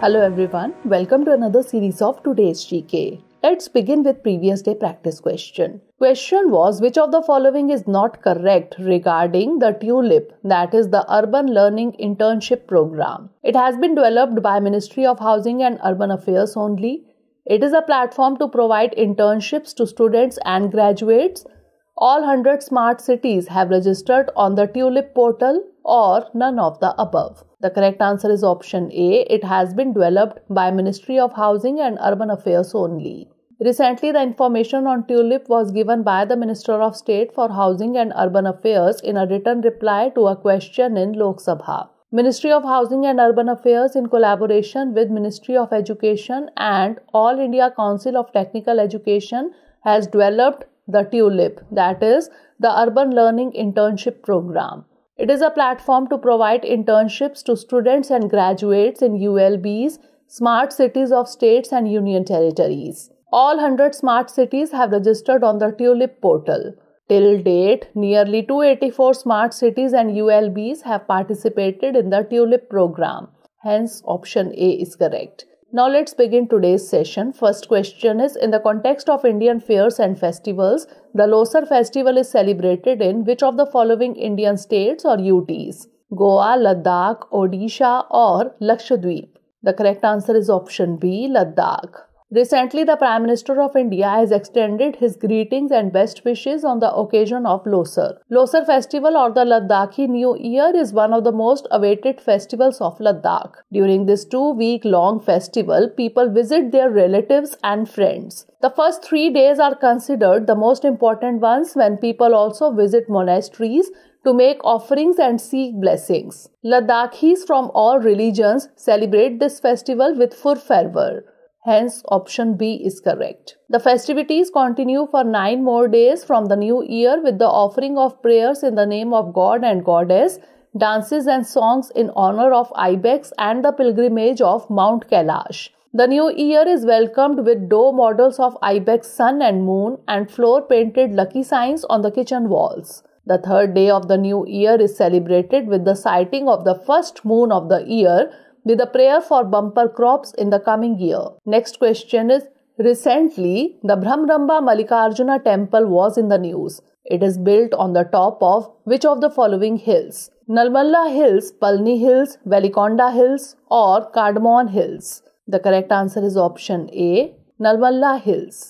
Hello everyone, welcome to another series of today's GK. Let's begin with previous day practice question. Question was which of the following is not correct regarding the TULIP that is the Urban Learning Internship Program. It has been developed by Ministry of Housing and Urban Affairs only. It is a platform to provide internships to students and graduates. All 100 smart cities have registered on the TULIP portal or none of the above. The correct answer is option A. It has been developed by Ministry of Housing and Urban Affairs only. Recently, the information on tulip was given by the Minister of State for Housing and Urban Affairs in a written reply to a question in Lok Sabha. Ministry of Housing and Urban Affairs in collaboration with Ministry of Education and All India Council of Technical Education has developed the tulip that is the urban learning internship program it is a platform to provide internships to students and graduates in ULB's smart cities of states and union territories. All 100 smart cities have registered on the Tulip portal. Till date, nearly 284 smart cities and ULBs have participated in the Tulip program. Hence, option A is correct. Now let's begin today's session. First question is In the context of Indian fairs and festivals, the Losar festival is celebrated in which of the following Indian states or UTs? Goa, Ladakh, Odisha, or Lakshadweep? The correct answer is option B, Ladakh. Recently, the Prime Minister of India has extended his greetings and best wishes on the occasion of Losar. Losar festival or the Ladakhi New Year is one of the most awaited festivals of Ladakh. During this two week long festival, people visit their relatives and friends. The first three days are considered the most important ones when people also visit monasteries, to make offerings and seek blessings. Ladakhis from all religions celebrate this festival with full fervor. Hence, option B is correct. The festivities continue for nine more days from the new year with the offering of prayers in the name of God and Goddess, dances and songs in honor of Ibex, and the pilgrimage of Mount Kailash. The new year is welcomed with dough models of Ibex sun and moon and floor painted lucky signs on the kitchen walls. The third day of the new year is celebrated with the sighting of the first moon of the year with a prayer for bumper crops in the coming year. Next question is Recently, the Brahmaramba Malikarjuna temple was in the news. It is built on the top of which of the following hills? Nalmalla Hills, Palni Hills, Velikonda Hills, or Cardamon Hills? The correct answer is option A Nalmalla Hills.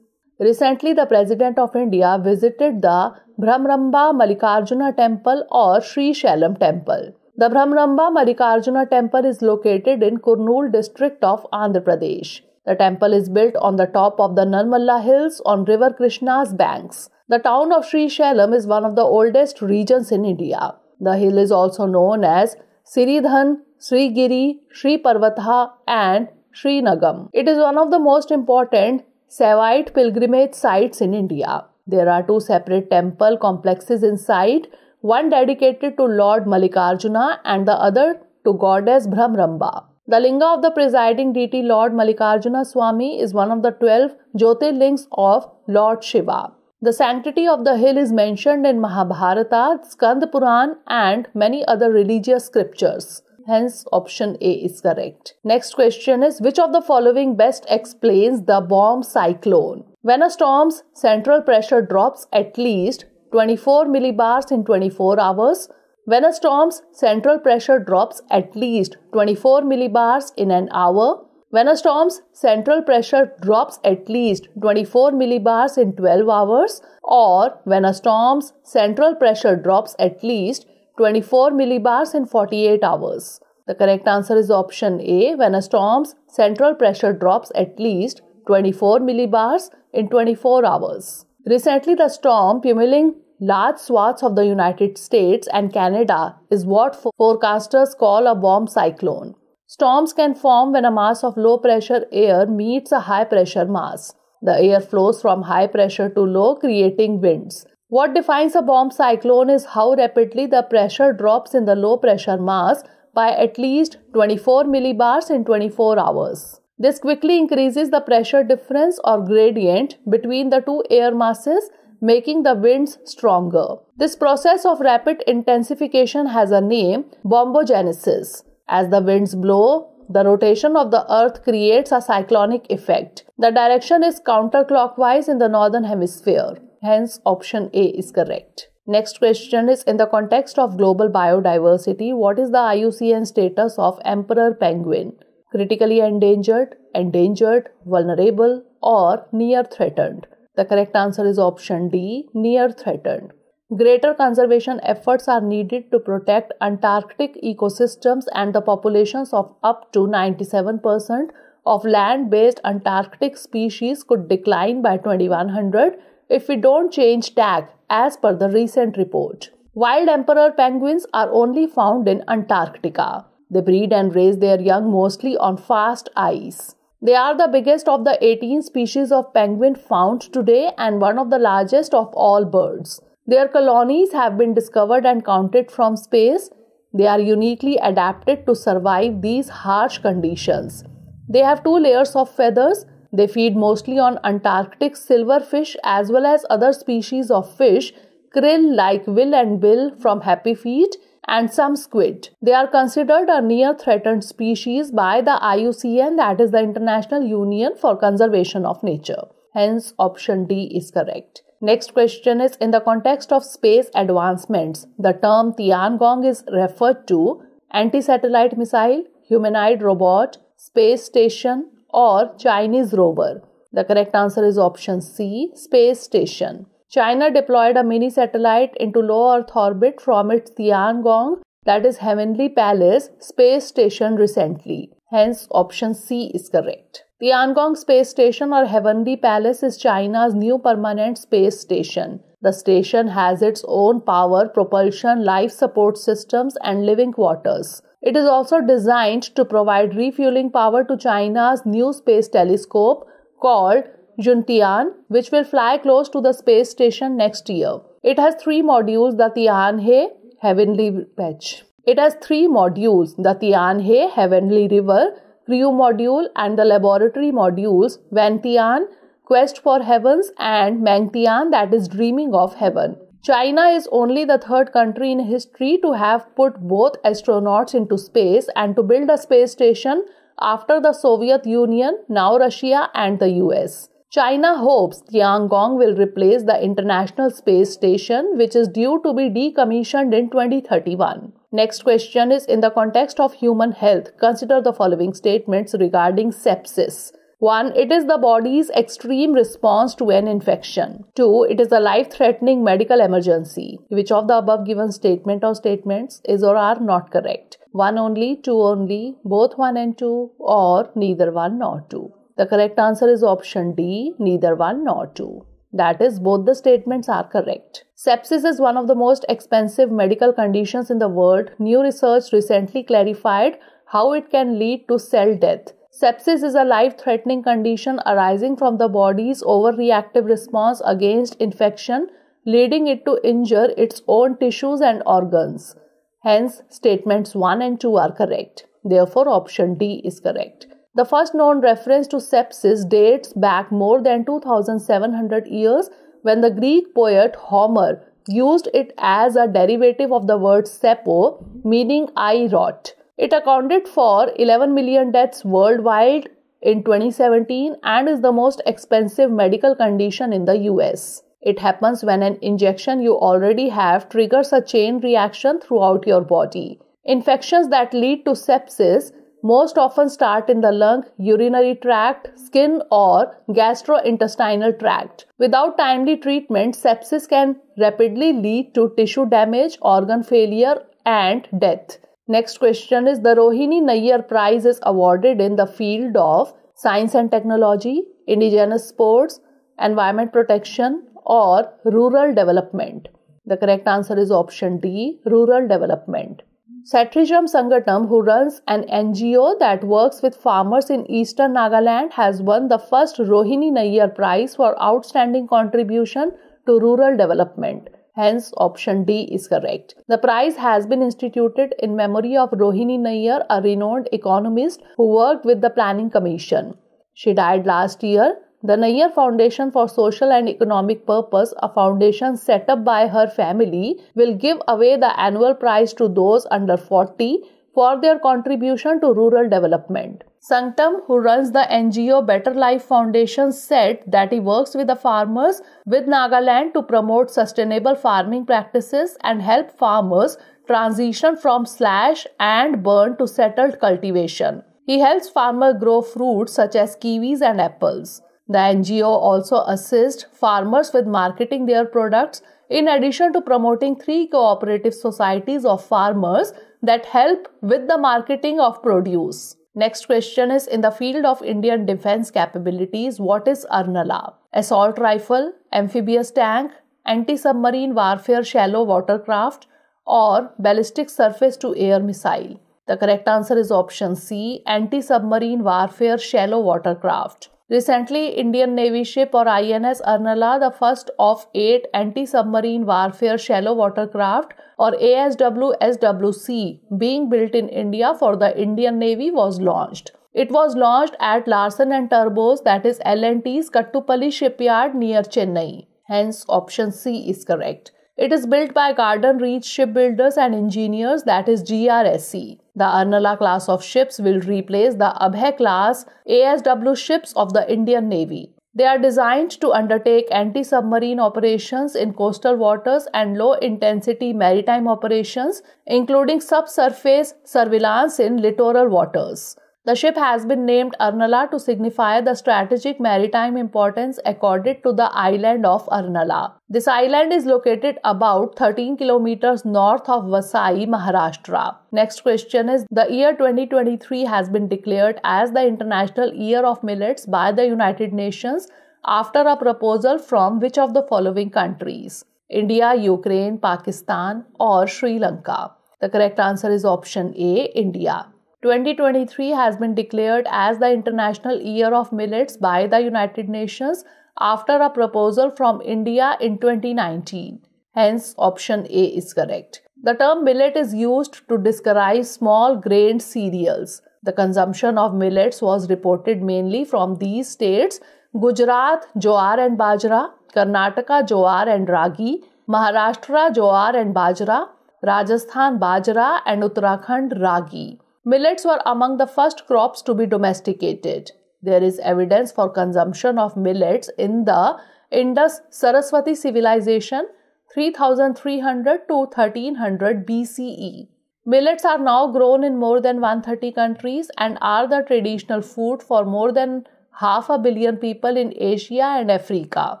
Recently, the President of India visited the Brahmaramba Malikarjuna temple or Sri Shalam temple. The Brahmaramba Marikarjuna temple is located in Kurnool district of Andhra Pradesh. The temple is built on the top of the Narmalla hills on river Krishna's banks. The town of Sri Shailam is one of the oldest regions in India. The hill is also known as Siridhan, Sri Giri, Sri Parvatha and Sri Nagam. It is one of the most important Saivite pilgrimage sites in India. There are two separate temple complexes inside one dedicated to Lord Malikarjuna and the other to goddess Brahmaramba. The linga of the presiding deity Lord Malikarjuna Swami is one of the 12 Jyotirlings of Lord Shiva. The sanctity of the hill is mentioned in Mahabharata, Skand Puran, and many other religious scriptures. Hence, option A is correct. Next question is Which of the following best explains the bomb cyclone? When a storm's central pressure drops at least 24 millibars in 24 hours. When a storm's central pressure drops at least 24 millibars in an hour, when a storm's central pressure drops at least 24 millibars in 12 hours, or when a storm's central pressure drops at least 24 millibars in 48 hours. The correct answer is option A when a storm's central pressure drops at least 24 millibars in 24 hours. Recently, the storm Pumiling large swaths of the United States and Canada is what forecasters call a bomb cyclone. Storms can form when a mass of low pressure air meets a high pressure mass. The air flows from high pressure to low, creating winds. What defines a bomb cyclone is how rapidly the pressure drops in the low pressure mass by at least 24 millibars in 24 hours. This quickly increases the pressure difference or gradient between the two air masses making the winds stronger. This process of rapid intensification has a name, bombogenesis. As the winds blow, the rotation of the earth creates a cyclonic effect. The direction is counterclockwise in the northern hemisphere. Hence, option A is correct. Next question is In the context of global biodiversity, what is the IUCN status of emperor penguin? Critically endangered, endangered, vulnerable, or near threatened? The correct answer is option D near threatened. Greater conservation efforts are needed to protect Antarctic ecosystems and the populations of up to 97% of land based Antarctic species could decline by 2100 if we don't change tag, as per the recent report. Wild emperor penguins are only found in Antarctica. They breed and raise their young mostly on fast ice. They are the biggest of the 18 species of penguin found today and one of the largest of all birds. Their colonies have been discovered and counted from space. They are uniquely adapted to survive these harsh conditions. They have two layers of feathers. They feed mostly on Antarctic silverfish as well as other species of fish, krill like will and bill from happy feet and some squid. They are considered a near threatened species by the IUCN, that is the International Union for Conservation of Nature. Hence, option D is correct. Next question is In the context of space advancements, the term Tiangong is referred to anti satellite missile, humanoid robot, space station, or Chinese rover. The correct answer is option C, space station. China deployed a mini satellite into low Earth orbit from its Tiangong, that is Heavenly Palace, space station recently. Hence, option C is correct. Tiangong Space Station or Heavenly Palace is China's new permanent space station. The station has its own power, propulsion, life support systems, and living quarters. It is also designed to provide refueling power to China's new space telescope called Juntian, which will fly close to the space station next year. It has three modules, the Tianhe Heavenly Patch. It has three modules, the Tianhe Heavenly River, Crew module, and the laboratory modules, Wentian, Quest for Heavens, and MengTian, that is Dreaming of Heaven. China is only the third country in history to have put both astronauts into space and to build a space station after the Soviet Union, now Russia, and the US. China hopes Tiangong will replace the International Space Station, which is due to be decommissioned in 2031. Next question is In the context of human health, consider the following statements regarding sepsis. 1. It is the body's extreme response to an infection. 2. It is a life threatening medical emergency. Which of the above given statement or statements is or are not correct? 1 only, 2 only, both 1 and 2, or neither 1 nor 2. The correct answer is option D, neither one nor two. That is, both the statements are correct. Sepsis is one of the most expensive medical conditions in the world. New research recently clarified how it can lead to cell death. Sepsis is a life threatening condition arising from the body's overreactive response against infection, leading it to injure its own tissues and organs. Hence, statements 1 and 2 are correct. Therefore, option D is correct. The first known reference to sepsis dates back more than 2700 years when the Greek poet Homer used it as a derivative of the word sepo, meaning I rot. It accounted for 11 million deaths worldwide in 2017 and is the most expensive medical condition in the US. It happens when an injection you already have triggers a chain reaction throughout your body. Infections that lead to sepsis most often start in the lung, urinary tract, skin, or gastrointestinal tract. Without timely treatment, sepsis can rapidly lead to tissue damage, organ failure, and death. Next question is the Rohini Nayyar Prize is awarded in the field of science and technology, indigenous sports, environment protection, or rural development. The correct answer is option D rural development. Satrijam Sangatam, who runs an NGO that works with farmers in eastern Nagaland, has won the first Rohini Nayar Prize for outstanding contribution to rural development. Hence, option D is correct. The prize has been instituted in memory of Rohini Nayar, a renowned economist who worked with the Planning Commission. She died last year the Nair Foundation for Social and Economic Purpose, a foundation set up by her family, will give away the annual prize to those under 40 for their contribution to rural development. Sanktam, who runs the NGO Better Life Foundation, said that he works with the farmers with Nagaland to promote sustainable farming practices and help farmers transition from slash and burn to settled cultivation. He helps farmers grow fruits such as kiwis and apples. The NGO also assists farmers with marketing their products in addition to promoting three cooperative societies of farmers that help with the marketing of produce. Next question is in the field of Indian defense capabilities, what is Arnala? Assault rifle, amphibious tank, anti submarine warfare shallow watercraft, or ballistic surface to air missile? The correct answer is option C anti submarine warfare shallow watercraft. Recently, Indian Navy ship or INS Arnala, the first of eight anti-submarine warfare shallow water craft or ASW-SWC being built in India for the Indian Navy was launched. It was launched at Larsen and Turbos, thats LNT's Kattupalli shipyard near Chennai. Hence, option C is correct. It is built by Garden Reach Shipbuilders and Engineers, that is GRSE. The Arnala class of ships will replace the Abhay class ASW ships of the Indian Navy. They are designed to undertake anti submarine operations in coastal waters and low intensity maritime operations, including subsurface surveillance in littoral waters. The ship has been named Arnala to signify the strategic maritime importance accorded to the island of Arnala. This island is located about 13 kilometers north of Vasai, Maharashtra. Next question is The year 2023 has been declared as the International Year of Millets by the United Nations after a proposal from which of the following countries? India, Ukraine, Pakistan, or Sri Lanka? The correct answer is option A India. 2023 has been declared as the International Year of Millets by the United Nations after a proposal from India in 2019. Hence, option A is correct. The term millet is used to describe small grained cereals. The consumption of millets was reported mainly from these states Gujarat, Jowar and Bajra, Karnataka, Jowar and Ragi, Maharashtra, Jowar and Bajra, Rajasthan, Bajra, and Uttarakhand, Ragi. Millets were among the first crops to be domesticated. There is evidence for consumption of millets in the Indus Saraswati civilization 3300 to 1300 BCE. Millets are now grown in more than 130 countries and are the traditional food for more than half a billion people in Asia and Africa.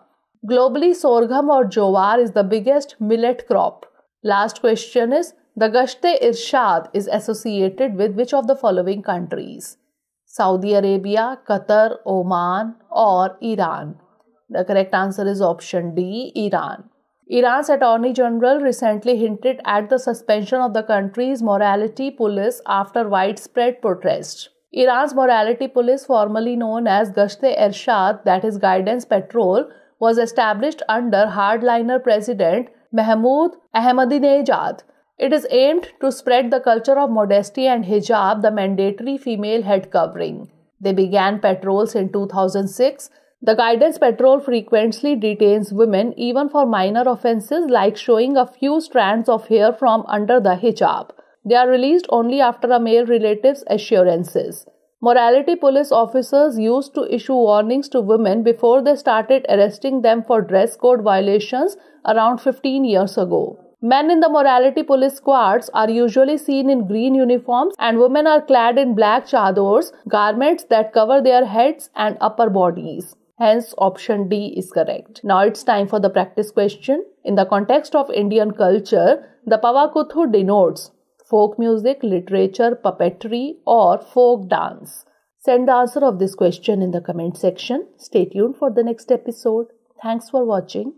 Globally, sorghum or jowar is the biggest millet crop. Last question is the Gashte Irshad is associated with which of the following countries? Saudi Arabia, Qatar, Oman, or Iran? The correct answer is option D Iran. Iran's Attorney General recently hinted at the suspension of the country's morality police after widespread protests. Iran's morality police, formerly known as Gashte Irshad, that is Guidance Patrol, was established under hardliner president Mahmoud Ahmadinejad it is aimed to spread the culture of modesty and hijab, the mandatory female head covering. They began patrols in 2006. The guidance patrol frequently detains women even for minor offenses like showing a few strands of hair from under the hijab. They are released only after a male relative's assurances. Morality police officers used to issue warnings to women before they started arresting them for dress code violations around 15 years ago. Men in the morality police squads are usually seen in green uniforms, and women are clad in black chadors, garments that cover their heads and upper bodies. Hence, option D is correct. Now it's time for the practice question. In the context of Indian culture, the Pavakuthu denotes folk music, literature, puppetry, or folk dance. Send the answer of this question in the comment section. Stay tuned for the next episode. Thanks for watching.